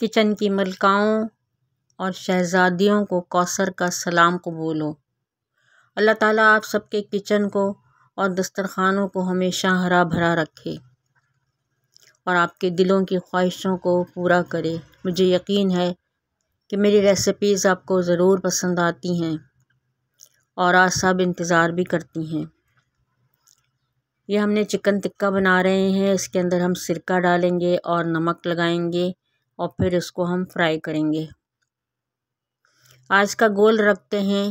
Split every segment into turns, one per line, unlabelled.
kitchen की मलकाओं और शहज़ादियों को कौसर का सलाम कबूल हो अल्लाह ताला आप सबके किचन को और दस्तरखानों को हमेशा हरा भरा रखे और आपके दिलों की ख्वाहिशों को पूरा करे मुझे यकीन है कि मेरी रेसिपीज़ आपको ज़रूर पसंद आती हैं और आज सब इंतज़ार भी करती हैं ये हमने चिकन टिक्का बना रहे हैं इसके अंदर हम सिरका डालेंगे और नमक लगाएंगे और फिर इसको हम फ्राई करेंगे आज का गोल रखते हैं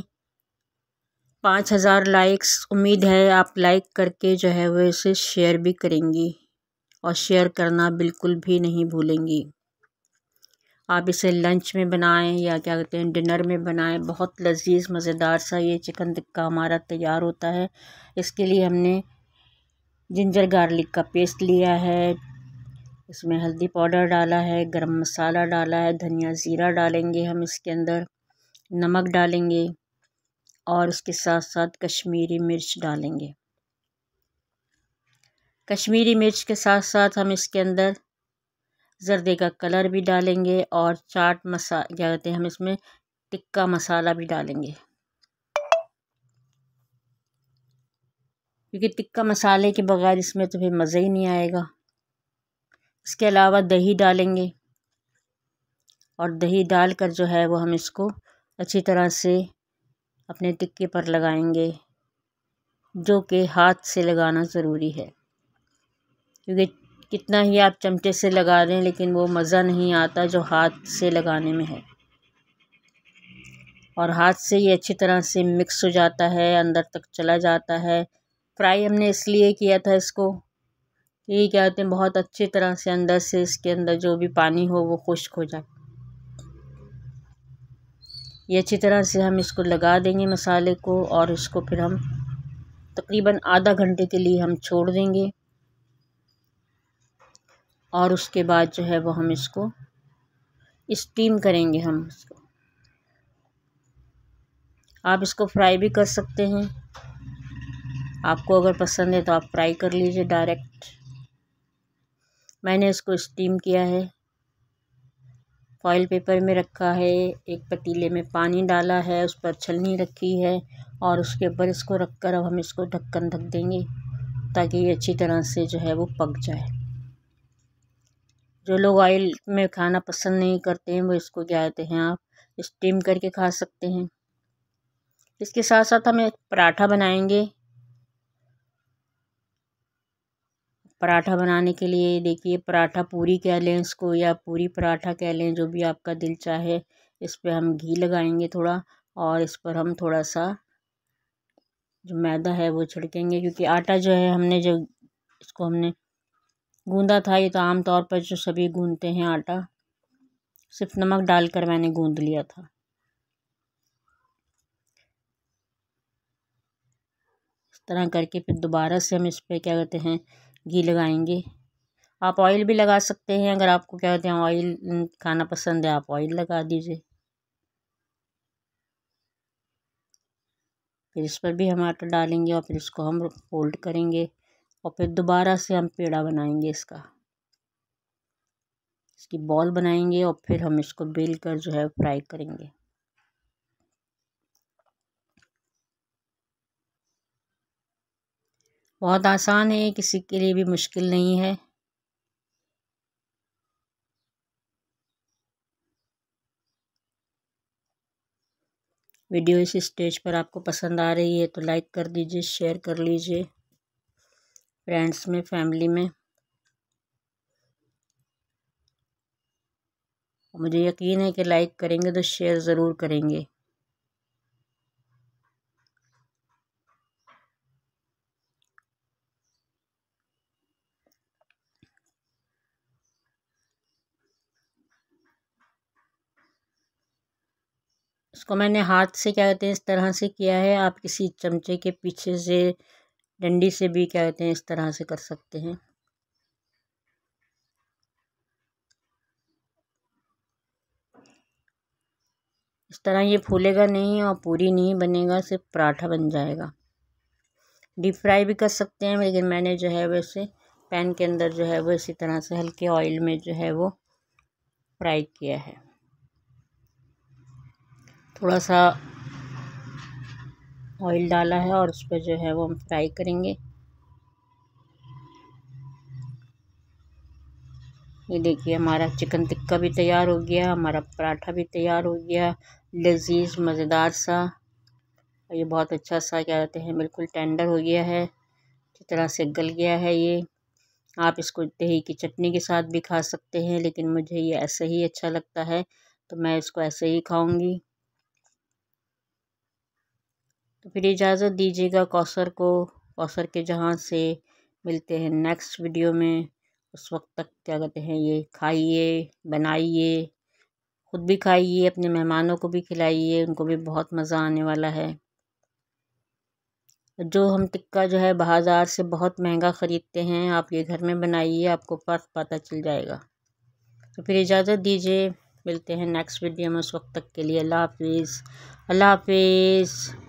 पाँच हज़ार लाइक्स उम्मीद है आप लाइक करके जो है वो इसे शेयर भी करेंगी और शेयर करना बिल्कुल भी नहीं भूलेंगी आप इसे लंच में बनाएं या क्या कहते हैं डिनर में बनाएं बहुत लजीज मज़ेदार सा ये चिकन टिक्का हमारा तैयार होता है इसके लिए हमने जिंजर गार्लिक का पेस्ट लिया है इसमें हल्दी पाउडर डाला है गरम मसाला डाला है धनिया ज़ीरा डालेंगे हम इसके अंदर नमक डालेंगे और उसके साथ साथ कश्मीरी मिर्च डालेंगे कश्मीरी मिर्च के साथ साथ हम इसके अंदर जरदे का कलर भी डालेंगे और चाट मसा क्या कहते हैं हम इसमें टिक्का मसाला भी डालेंगे क्योंकि टिक्का मसाले के बगैर इसमें तो फिर मज़ा ही नहीं आएगा इसके अलावा दही डालेंगे और दही डाल कर जो है वो हम इसको अच्छी तरह से अपने टिक्के पर लगाएंगे जो कि हाथ से लगाना ज़रूरी है क्योंकि कितना ही आप चमचे से लगा दें लेकिन वो मज़ा नहीं आता जो हाथ से लगाने में है और हाथ से ये अच्छी तरह से मिक्स हो जाता है अंदर तक चला जाता है फ्राई हमने इसलिए किया था इसको यही कहते हैं बहुत अच्छी तरह से अंदर से इसके अंदर जो भी पानी हो वो खुश्क हो जाए ये अच्छी तरह से हम इसको लगा देंगे मसाले को और इसको फिर हम तकरीबन आधा घंटे के लिए हम छोड़ देंगे और उसके बाद जो है वो हम इसको स्टीम करेंगे हम इसको आप इसको फ्राई भी कर सकते हैं आपको अगर पसंद है तो आप फ्राई कर लीजिए डायरेक्ट मैंने इसको स्टीम किया है फॉइल पेपर में रखा है एक पतीले में पानी डाला है उस पर छलनी रखी है और उसके ऊपर इसको रख कर अब हम इसको ढक्कन ढक देंगे ताकि ये अच्छी तरह से जो है वो पक जाए जो लोग ऑयल में खाना पसंद नहीं करते हैं वो इसको क्या कहते हैं आप स्टीम करके खा सकते हैं इसके साथ साथ हम एक पराठा बनाएंगे पराठा बनाने के लिए देखिए पराठा पूरी कह लें इसको या पूरी पराठा कह लें जो भी आपका दिल चाहे इस पर हम घी लगाएंगे थोड़ा और इस पर हम थोड़ा सा जो मैदा है वो छिड़केंगे क्योंकि आटा जो है हमने जो इसको हमने गूंदा था ये तो आम तौर पर जो सभी गूंदते हैं आटा सिर्फ नमक डालकर मैंने गूंद लिया था इस तरह करके फिर दोबारा से हम इस पर क्या कहते हैं घी लगाएंगे आप ऑयल भी लगा सकते हैं अगर आपको क्या होते हैं ऑयल खाना पसंद है आप ऑयल लगा दीजिए फिर इस पर भी हम आटा डालेंगे और फिर इसको हम फोल्ड करेंगे और फिर दोबारा से हम पेड़ा बनाएंगे इसका इसकी बॉल बनाएंगे और फिर हम इसको बेल कर जो है फ्राई करेंगे बहुत आसान है किसी के लिए भी मुश्किल नहीं है वीडियो इस स्टेज पर आपको पसंद आ रही है तो लाइक कर दीजिए शेयर कर लीजिए फ्रेंड्स में फैमिली में मुझे यकीन है कि लाइक करेंगे तो शेयर ज़रूर करेंगे उसको मैंने हाथ से क्या कहते हैं इस तरह से किया है आप किसी चमचे के पीछे से डंडी से भी क्या कहते हैं इस तरह से कर सकते हैं इस तरह ये फूलेगा नहीं और पूरी नहीं बनेगा सिर्फ पराठा बन जाएगा डीप फ्राई भी कर सकते हैं लेकिन मैंने जो है वैसे पैन के अंदर जो है वो इसी तरह से हल्के ऑयल में जो है वो फ्राई किया है थोड़ा सा ऑयल डाला है और उस पर जो है वो हम फ्राई करेंगे ये देखिए हमारा चिकन टिक्का भी तैयार हो गया हमारा पराठा भी तैयार हो गया लजीज मज़ेदार सा और ये बहुत अच्छा सा क्या कहते हैं बिल्कुल टेंडर हो गया है अच्छी तरह से गल गया है ये आप इसको दही की चटनी के साथ भी खा सकते हैं लेकिन मुझे ये ऐसे ही अच्छा लगता है तो मैं इसको ऐसे ही खाऊंगी तो फिर इजाज़त दीजिएगा कौसर को कौसर के जहाँ से मिलते हैं नेक्स्ट वीडियो में उस वक्त तक क्या कहते हैं ये खाइए बनाइए ख़ुद भी खाइए अपने मेहमानों को भी खिलाइए उनको भी बहुत मज़ा आने वाला है जो हम टिक्का जो है बाज़ार से बहुत महंगा ख़रीदते हैं आप ये घर में बनाइए आपको फ़र्क पता चल जाएगा तो फिर इजाज़त दीजिए मिलते हैं नेक्स्ट वीडियो में उस वक्त तक के लिए अल्लाह हाफिज़ अल्लाह हाफिज़